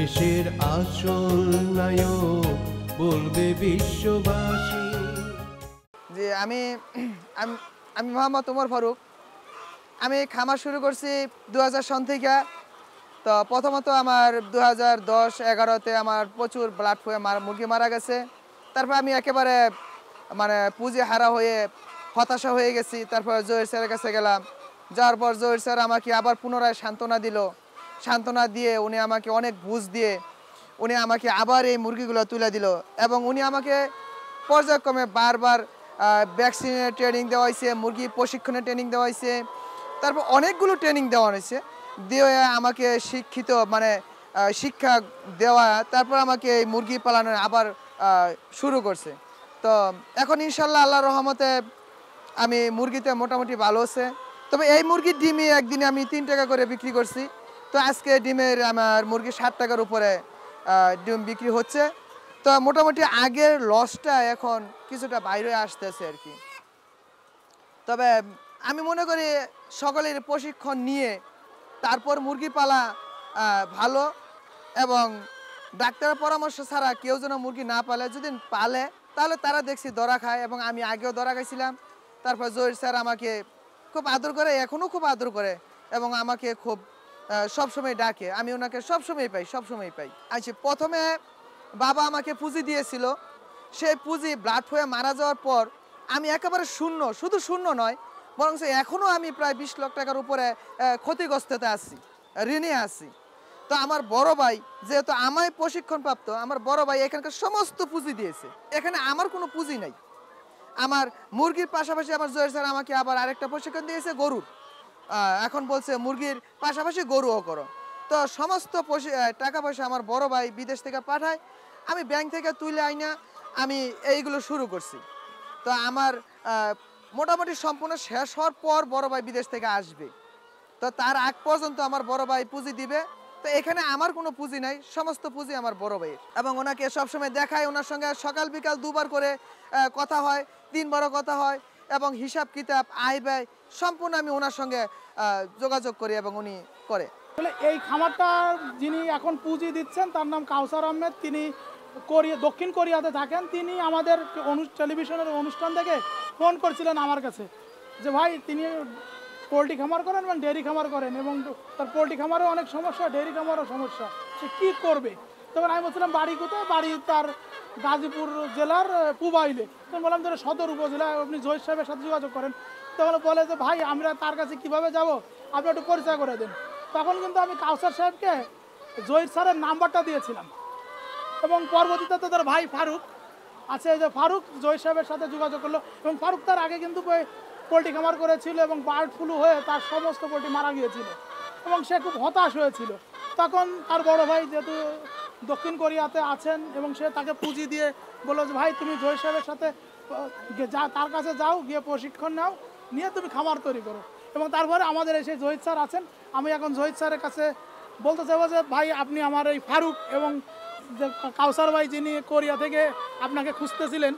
দেশের আসল বলবে বিশ্ববাসী যে আমি আমি মোহাম্মদ তোমার ফারুক আমি খামার শুরু করছি দু সন থেকে তো প্রথমত আমার দু হাজার দশ এগারোতে আমার প্রচুর ব্লাড ফুয়ে মুরগি মারা গেছে তারপর আমি একেবারে মানে পুঁজি হারা হয়ে হতাশা হয়ে গেছি তারপর জয়ের স্যারের কাছে গেলাম যাওয়ার পর জহির স্যার আমাকে আবার পুনরায় সান্ত্বনা দিল সান্ত্বনা দিয়ে উনি আমাকে অনেক বুঝ দিয়ে উনি আমাকে আবার এই মুরগিগুলো তুলে দিল এবং উনি আমাকে পর্যায়ক্রমে বারবার ভ্যাকসিনের ট্রেনিং দেওয়া হয়েছে মুরগি প্রশিক্ষণের ট্রেনিং দেওয়া হয়েছে তারপর অনেকগুলো ট্রেনিং দেওয়া হয়েছে দিয়ে আমাকে শিক্ষিত মানে শিক্ষা দেওয়া তারপর আমাকে এই মুরগি পালানো আবার শুরু করছে তো এখন ইনশাল্লাহ আল্লাহ রহমতে আমি মুরগিতে মোটামুটি ভালো আছে তবে এই মুরগির ডিমই একদিনে আমি তিন টাকা করে বিক্রি করছি তো আজকে ডিমের আমার মুরগি ষাট টাকার উপরে ডিম বিক্রি হচ্ছে তো মোটামুটি আগের লসটা এখন কিছুটা বাইরে আসতেছে আর কি তবে আমি মনে করি সকলের প্রশিক্ষণ নিয়ে তারপর মুরগি পালা ভালো এবং ডাক্তারের পরামর্শ ছাড়া কেউ যেন মুরগি না পালে যদি পালে তাহলে তারা দেখছি দরা খায় এবং আমি আগেও দরা খাইছিলাম তারপর জহির স্যার আমাকে খুব আদর করে এখনও খুব আদর করে এবং আমাকে খুব সবসময় ডাকে আমি ওনাকে সবসময় পাই সবসময় পাই আছে প্রথমে বাবা আমাকে পুঁজি দিয়েছিল সেই পুঁজি ব্লাড হয়ে মারা যাওয়ার পর আমি একেবারে শূন্য শুধু শূন্য নয় বরং এখনও আমি প্রায় বিশ লাখ টাকার উপরে ক্ষতিগ্রস্ততে আছি ঋণে আছি তো আমার বড় ভাই যেহেতু আমায় প্রশিক্ষণপ্রাপ্ত আমার বড় ভাই এখানকার সমস্ত পুঁজি দিয়েছে এখানে আমার কোনো পুঁজি নাই আমার মুরগির পাশাপাশি আমার জয়ের স্যার আমাকে আবার আরেকটা প্রশিক্ষণ দিয়েছে গরুর এখন বলছে মুরগির পাশাপাশি গরুও করো তো সমস্ত টাকা পয়সা আমার বড় ভাই বিদেশ থেকে পাঠায় আমি ব্যাংক থেকে তুলে আইনা আমি এইগুলো শুরু করছি তো আমার মোটামুটি সম্পূর্ণ শেষ হওয়ার পর বড় ভাই বিদেশ থেকে আসবে তো তার আগ পর্যন্ত আমার বড় ভাই পুঁজি দিবে তো এখানে আমার কোনো পুঁজি নাই সমস্ত পুঁজি আমার বড় ভাইয়ের এবং ওনাকে সবসময় দেখায় ওনার সঙ্গে সকাল বিকাল দুবার করে কথা হয় তিন বড় কথা হয় এবং হিসাব কিতাব আয় ব্যয় সম্পূর্ণ আমি ওনার সঙ্গে যোগাযোগ করি এবং উনি করে এই খামারটা যিনি এখন পুঁজি দিচ্ছেন তার নাম কাউসার আহমেদ তিনি কোরিয়া দক্ষিণ কোরিয়াতে থাকেন তিনি আমাদের টেলিভিশনের অনুষ্ঠান থেকে ফোন করছিলেন আমার কাছে যে ভাই তিনি পোলট্রি খামার করেন এবং ডেয়ারি খামার করেন এবং তার পোলট্রি খামারও অনেক সমস্যা ডেয়ারি খামারও সমস্যা সে কী করবে তখন আমি বলছিলাম বাড়ি কোথায় বাড়ি তার গাজীপুর জেলার পুবাইলে তখন বললাম যে সদর উপজেলা আপনি জহির সাহেবের সাথে যোগাযোগ করেন তখন বলে যে ভাই আমরা তার কাছে কিভাবে যাব আপনি একটু পরিচয় করে দেন তখন কিন্তু আমি কাউসার সাহেবকে জহির স্যারের নাম্বারটা দিয়েছিলাম এবং পরবর্তীতে তো তার ভাই ফারুক আছে যে ফারুক জহির সাহেবের সাথে যোগাযোগ করলো এবং ফারুক তার আগে কিন্তু পোলট্রি খামার করেছিল এবং বার্ড ফ্লু হয়ে তার সমস্ত পোলট্রি মারা গিয়েছিল এবং সে খুব হতাশ হয়েছিল তখন তার বড় ভাই যেহেতু দক্ষিণ কোরিয়াতে আছেন এবং সে তাকে পুঁজি দিয়ে বললো যে ভাই তুমি জয় সাহেবের সাথে যা তার কাছে যাও গিয়ে প্রশিক্ষণ নাও নিয়ে তুমি খামার তৈরি করো এবং তারপরে আমাদের এসে জহিদ স্যার আছেন আমি এখন জহিদ স্যারের কাছে বলতে চাইবো যে ভাই আপনি আমার এই ফারুক এবং কাউসার ভাই যিনি কোরিয়া থেকে আপনাকে খুঁজতেছিলেন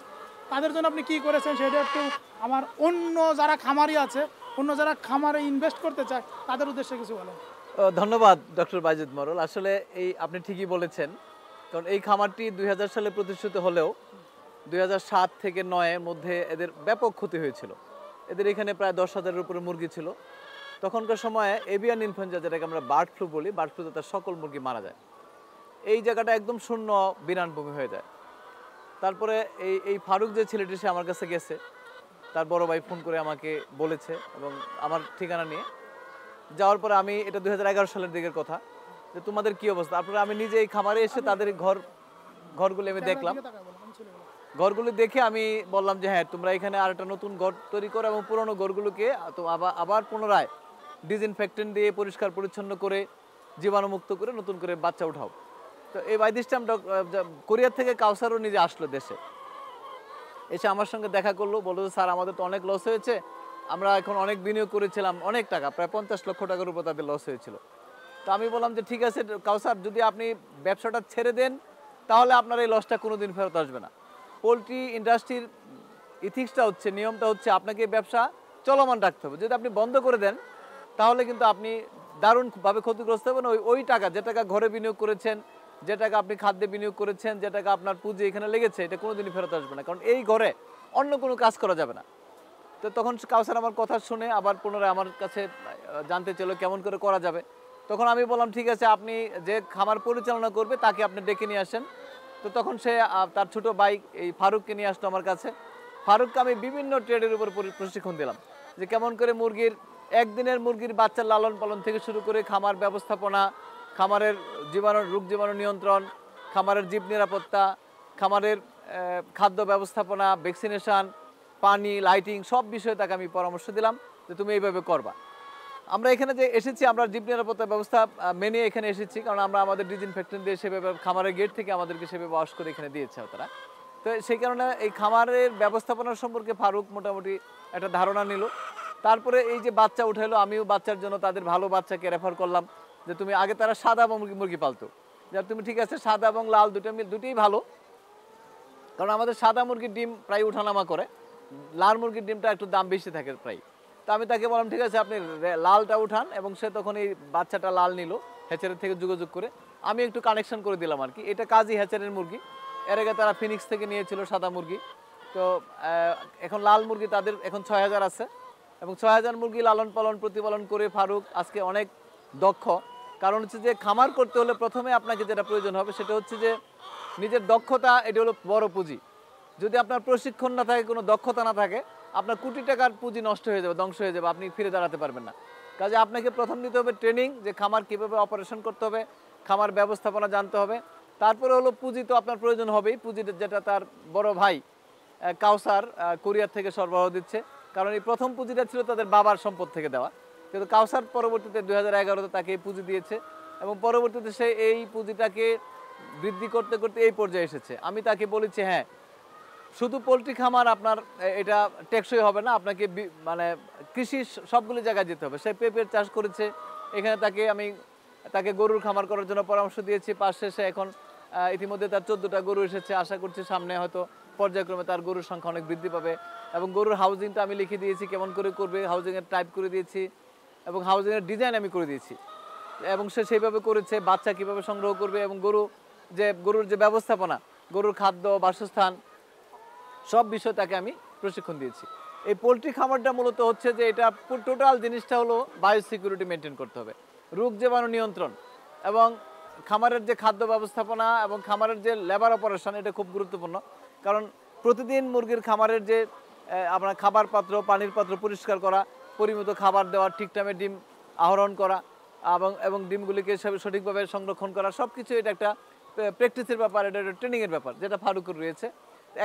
তাদের জন্য আপনি কি করেছেন সেটা একটু আমার অন্য যারা খামারি আছে অন্য যারা খামারে ইনভেস্ট করতে চায় তাদের উদ্দেশ্যে কিছু বলেন ধন্যবাদ ডক্টর বাইজুদ মরল আসলে এই আপনি ঠিকই বলেছেন কারণ এই খামারটি দুই সালে প্রতিষ্ঠিত হলেও দুই থেকে নয়ের মধ্যে এদের ব্যাপক ক্ষতি হয়েছিল এদের এখানে প্রায় দশ হাজারের উপরে মুরগি ছিল তখনকার সময়ে এভিয়ান ইনফ্লুয়েঞ্জা যেটাকে আমরা বার্ড ফ্লু বলি বার্ড ফ্লুতে তার সকল মুরগি মারা যায় এই জায়গাটা একদম শূন্য বিরানভূমি হয়ে যায় তারপরে এই এই ফারুক যে ছেলেটি সে আমার কাছে গেছে তার বড় ভাই ফোন করে আমাকে বলেছে এবং আমার ঠিকানা নিয়ে যাওয়ার পরে আমি এটা দুই সালের দিকের কথা যে তোমাদের কি অবস্থা তারপরে আমি নিজে এই খামারে এসে তাদের ঘর ঘরগুলি আমি দেখলাম ঘরগুলি দেখে আমি বললাম যে হ্যাঁ তোমরা এখানে আর একটা নতুন ঘর তৈরি করো এবং পুরনো ঘরগুলোকে তো আবার আবার পুনরায় ডিসইনফেক্টেন্ট দিয়ে পরিষ্কার পরিচ্ছন্ন করে জীবাণুমুক্ত করে নতুন করে বাচ্চা উঠাও তো এই বাইদিস্টাম কোরিয়ার থেকে কাউসারও নিজে আসলো দেশে এসে আমার সঙ্গে দেখা করলো বললো স্যার আমাদের তো অনেক লস হয়েছে আমরা এখন অনেক বিনিয়োগ করেছিলাম অনেক টাকা প্রায় পঞ্চাশ লক্ষ টাকার উপর তাদের লস হয়েছিল তো আমি বললাম যে ঠিক আছে কাউসার যদি আপনি ব্যবসাটা ছেড়ে দেন তাহলে আপনার এই লসটা কোনো দিন ফেরত আসবে না পোলট্রি ইন্ডাস্ট্রির ইথিক্সটা হচ্ছে নিয়মটা হচ্ছে আপনাকে ব্যবসা চলমান রাখতে হবে যদি আপনি বন্ধ করে দেন তাহলে কিন্তু আপনি দারুণভাবে ক্ষতিগ্রস্ত হবেন ওই ওই টাকা যে টাকা ঘরে বিনিয়োগ করেছেন যে টাকা আপনি খাদ্যে বিনিয়োগ করেছেন যে টাকা আপনার পুঁজি এখানে লেগেছে এটা কোনোদিনই ফেরত আসবে না কারণ এই ঘরে অন্য কোনো কাজ করা যাবে না তো তখন কাউসার আমার কথা শুনে আবার পুনরায় আমার কাছে জানতে চাইলো কেমন করে করা যাবে তখন আমি বললাম ঠিক আছে আপনি যে খামার পরিচালনা করবে তাকে আপনি ডেকে নিয়ে আসেন তো তখন সে তার ছোট বাইক এই ফারুককে নিয়ে আসতো আমার কাছে ফারুককে আমি বিভিন্ন ট্রেডের উপর প্রশিক্ষণ দিলাম যে কেমন করে মুরগির একদিনের মুরগির বাচ্চার লালন পালন থেকে শুরু করে খামার ব্যবস্থাপনা খামারের জীবাণু রোগ জীবাণু নিয়ন্ত্রণ খামারের জীব নিরাপত্তা খামারের খাদ্য ব্যবস্থাপনা ভ্যাকসিনেশান পানি লাইটিং সব বিষয়ে তাকে আমি পরামর্শ দিলাম যে তুমি এইভাবে করবা আমরা এখানে যে এসেছি আমরা জীব নিরাপত্তা ব্যবস্থা মেনে এখানে এসেছি কারণ আমরা আমাদের ডিজিনফেক্টেন্ট দিয়ে সেভাবে খামারের গেট থেকে আমাদেরকে সেভাবে ওয়াশ করে এখানে দিয়েছে তারা তো সেই কারণে এই খামারের ব্যবস্থাপনা সম্পর্কে ফারুক মোটামুটি একটা ধারণা নিল তারপরে এই যে বাচ্চা উঠাইলো আমিও বাচ্চার জন্য তাদের ভালো বাচ্চাকে রেফার করলাম যে তুমি আগে তারা সাদা এবং মুরগি পালতো যা তুমি ঠিক আছে সাদা এবং লাল দুটো মিল দুটোই ভালো কারণ আমাদের সাদা মুরগির ডিম প্রায় উঠানামা করে লাল মুরগির ডিমটা একটু দাম বেশি থাকে প্রায় তো আমি তাকে বললাম ঠিক আছে আপনি লালটা উঠান এবং সে তখন এই বাচ্চাটা লাল নিল হেচারের থেকে যোগাযোগ করে আমি একটু কানেকশন করে দিলাম আর কি এটা কাজই হেচারের মুরগি এর আগে তারা ফিনিক্স থেকে নিয়েছিল সাদা মুরগি তো এখন লাল মুরগি তাদের এখন ছয় হাজার আছে এবং ছয় হাজার মুরগি লালন পালন প্রতিপালন করে ফারুক আজকে অনেক দক্ষ কারণ হচ্ছে যে খামার করতে হলে প্রথমে আপনাকে যেটা প্রয়োজন হবে সেটা হচ্ছে যে নিজের দক্ষতা এটি হলো বড় পুঁজি যদি আপনার প্রশিক্ষণ না থাকে কোনো দক্ষতা না থাকে আপনার কোটি টাকার পুঁজি নষ্ট হয়ে যাবে ধ্বংস হয়ে যাবে আপনি ফিরে দাঁড়াতে পারবেন না কাজে আপনাকে প্রথম দিতে হবে ট্রেনিং যে খামার কীভাবে অপারেশন করতে হবে খামার ব্যবস্থাপনা জানতে হবে তারপরে হলো পুঁজি তো আপনার প্রয়োজন হবেই পুঁজি যেটা তার বড় ভাই কাউসার কোরিয়ার থেকে সরবরাহ দিচ্ছে কারণ এই প্রথম পুঁজিটা ছিল তাদের বাবার সম্পদ থেকে দেওয়া কিন্তু কাউসার পরবর্তীতে দুই হাজার এগারোতে তাকে এই পুঁজি দিয়েছে এবং পরবর্তীতে সে এই পুঁজিটাকে বৃদ্ধি করতে করতে এই পর্যায়ে এসেছে আমি তাকে বলেছি হ্যাঁ শুধু পোলট্রি খামার আপনার এটা টেকসই হবে না আপনাকে মানে কৃষি সবগুলি জায়গায় যেতে হবে সে পেঁপের চাষ করেছে এখানে তাকে আমি তাকে গরুর খামার করার জন্য পরামর্শ দিয়েছি পাশে সে এখন ইতিমধ্যে তার চোদ্দোটা গরু এসেছে আশা করছি সামনে হয়তো পর্যায়ক্রমে তার গরুর সংখ্যা অনেক বৃদ্ধি পাবে এবং গরুর হাউজিংটা আমি লিখে দিয়েছি কেমন করে করবে হাউজিংয়ের টাইপ করে দিয়েছি এবং হাউজিংয়ের ডিজাইন আমি করে দিয়েছি এবং সে সেইভাবে করেছে বাচ্চা কিভাবে সংগ্রহ করবে এবং গরু যে গরুর যে ব্যবস্থাপনা গরুর খাদ্য বাসস্থান সব বিষয় তাকে আমি প্রশিক্ষণ দিয়েছি এই পোলট্রি খামারটা মূলত হচ্ছে যে এটা টোটাল জিনিসটা হলো বায়ো সিকিউরিটি মেনটেন করতে হবে রোগ জীবাণু নিয়ন্ত্রণ এবং খামারের যে খাদ্য ব্যবস্থাপনা এবং খামারের যে লেবার অপারেশন এটা খুব গুরুত্বপূর্ণ কারণ প্রতিদিন মুরগির খামারের যে আপনার খাবার পাত্র পানির পাত্র পরিষ্কার করা পরিমিত খাবার দেওয়া ঠিক টাইমে ডিম আহরণ করা এবং এবং ডিমগুলিকে সঠিকভাবে সংরক্ষণ করা সব কিছু এটা একটা প্র্যাকটিসের ব্যাপার এটা একটা ট্রেনিংয়ের ব্যাপার যেটা ফারুকের রয়েছে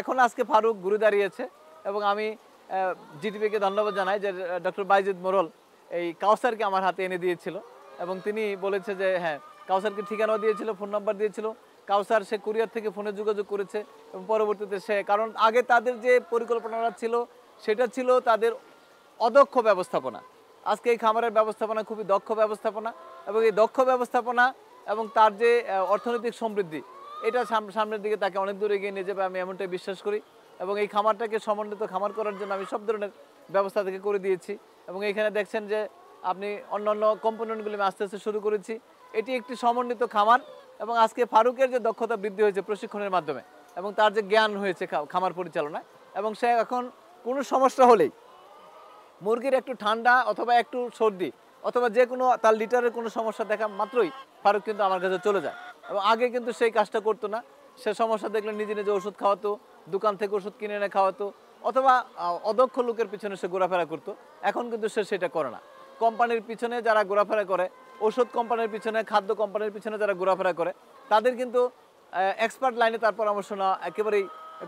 এখন আজকে ফারুক ঘুরে দাঁড়িয়েছে এবং আমি জিটিপিকে ধন্যবাদ জানাই যে ডক্টর বাইজিদ মোরল এই কাউসারকে আমার হাতে এনে দিয়েছিল এবং তিনি বলেছে যে হ্যাঁ কাউসারকে ঠিকানাও দিয়েছিল ফোন নাম্বার দিয়েছিল কাউসার সে কুরিয়ার থেকে ফোনে যোগাযোগ করেছে এবং পরবর্তীতে সে কারণ আগে তাদের যে পরিকল্পনাটা ছিল সেটা ছিল তাদের অদক্ষ ব্যবস্থাপনা আজকে এই খামারের ব্যবস্থাপনা খুবই দক্ষ ব্যবস্থাপনা এবং এই দক্ষ ব্যবস্থাপনা এবং তার যে অর্থনৈতিক সমৃদ্ধি এটা সামনের দিকে তাকে অনেক দূরে এগিয়ে নিয়ে যাবে আমি এমনটাই বিশ্বাস করি এবং এই খামারটাকে সমন্বিত খামার করার জন্য আমি সব ধরনের ব্যবস্থা থেকে করে দিয়েছি এবং এখানে দেখছেন যে আপনি অন্য অন্য কম্পোনেন্টগুলি আমি আস্তে আস্তে শুরু করেছি এটি একটি সমন্বিত খামার এবং আজকে ফারুকের যে দক্ষতা বৃদ্ধি হয়েছে প্রশিক্ষণের মাধ্যমে এবং তার যে জ্ঞান হয়েছে খামার পরিচালনায় এবং সে এখন কোনো সমস্যা হলেই মুরগির একটু ঠান্ডা অথবা একটু সর্দি অথবা যে কোনো তার লিটারের কোনো সমস্যা দেখা মাত্রই ফারুক কিন্তু আমার কাছে চলে যায় এবং আগে কিন্তু সেই কাজটা করতো না সে সমস্যা দেখলে নিজে নিজে ওষুধ খাওয়াতো দোকান থেকে ওষুধ কিনে এনে খাওয়াতো অথবা অদক্ষ লোকের পিছনে সে ঘোরাফেরা করতো এখন কিন্তু সে সেটা করে না কোম্পানির পিছনে যারা ঘোরাফেরা করে ওষুধ কোম্পানির পিছনে খাদ্য কোম্পানির পিছনে যারা ঘোরাফেরা করে তাদের কিন্তু এক্সপার্ট লাইনে তার পরামর্শ নেওয়া একেবারেই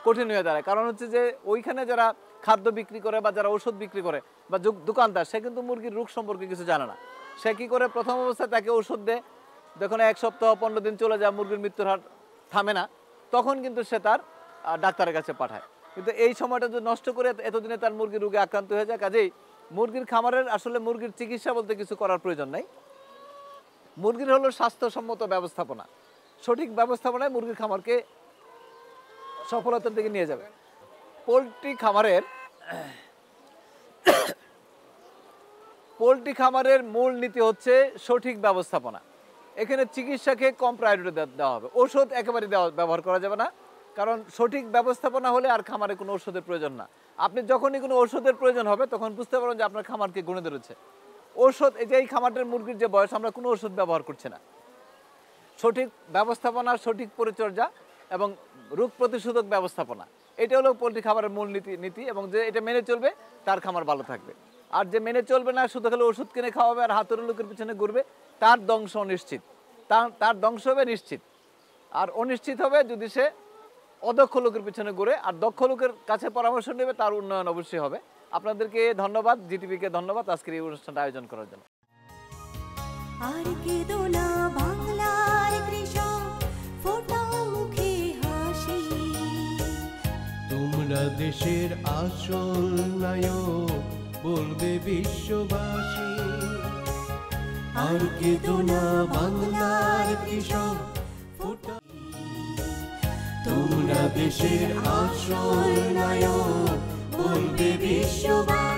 কঠিন হয়ে দাঁড়ায় কারণ হচ্ছে যে ওইখানে যারা খাদ্য বিক্রি করে বা যারা ওষুধ বিক্রি করে বা দোকানদার সে কিন্তু মুরগির রোগ সম্পর্কে কিছু জানে না সে কী করে প্রথম অবস্থায় তাকে ওষুধ দেয় যখন এক সপ্তাহ পনেরো দিন চলে যায় মুরগির মৃত্যুর হার থামে না তখন কিন্তু সে তার ডাক্তারের কাছে পাঠায় কিন্তু এই সময়টা যদি নষ্ট করে এতদিনে তার মুরগির রোগে আক্রান্ত হয়ে যায় কাজেই মুরগির খামারের আসলে মুরগির চিকিৎসা বলতে কিছু করার প্রয়োজন নাই মুরগির হলো স্বাস্থ্যসম্মত ব্যবস্থাপনা সঠিক ব্যবস্থাপনায় মুরগির খামারকে সফলতার দিকে নিয়ে যাবে পোলট্রি খামারের পোলট্রি খামারের মূল নীতি হচ্ছে সঠিক ব্যবস্থাপনা এখানে চিকিৎসাকে কম প্রায়োরিটি দেওয়া হবে ওষুধ একেবারে দেওয়া ব্যবহার করা যাবে না কারণ সঠিক ব্যবস্থাপনা হলে আর খামারে কোনো ওষুধের প্রয়োজন না আপনি যখনই কোনো ওষুধের প্রয়োজন হবে তখন বুঝতে পারবেন যে আপনার খামারকে গুণে ধরেছে ওষুধ এই যে এই খামারটার মুরগির যে বয়স আমরা কোনো ওষুধ ব্যবহার করছি না সঠিক ব্যবস্থাপনা সঠিক পরিচর্যা এবং রোগ প্রতিশোধক ব্যবস্থাপনা এটা হলো পোলট্রি খাবারের মূল নীতি নীতি এবং যে এটা মেনে চলবে তার খামার ভালো থাকবে আর যে মেনে চলবে না শুধু খেলে ওষুধ কিনে খাওয়াবে আর হাতের লোকের পিছনে ঘুরবে তার ধ্বংস নিশ্চিত তার তার ধ্বংস হবে নিশ্চিত আর অনিশ্চিত হবে যদি সে অদক্ষ লোকের পিছনে ঘুরে আর দক্ষ লোকের কাছে পরামর্শ নেবে তার উন্নয়ন অবশ্যই হবে আপনাদেরকে ধন্যবাদ জিটিভিকে ধন্যবাদ আজকের এই অনুষ্ঠানটা আয়োজন করার জন্য আর কি দোলা দেশের আসল নায়ক বলবে বিশ্ববাসী আর কি তোমা বাংলার কৃষক তোমরা দেশের আসল নায়ক বলবে বিশ্ববাসী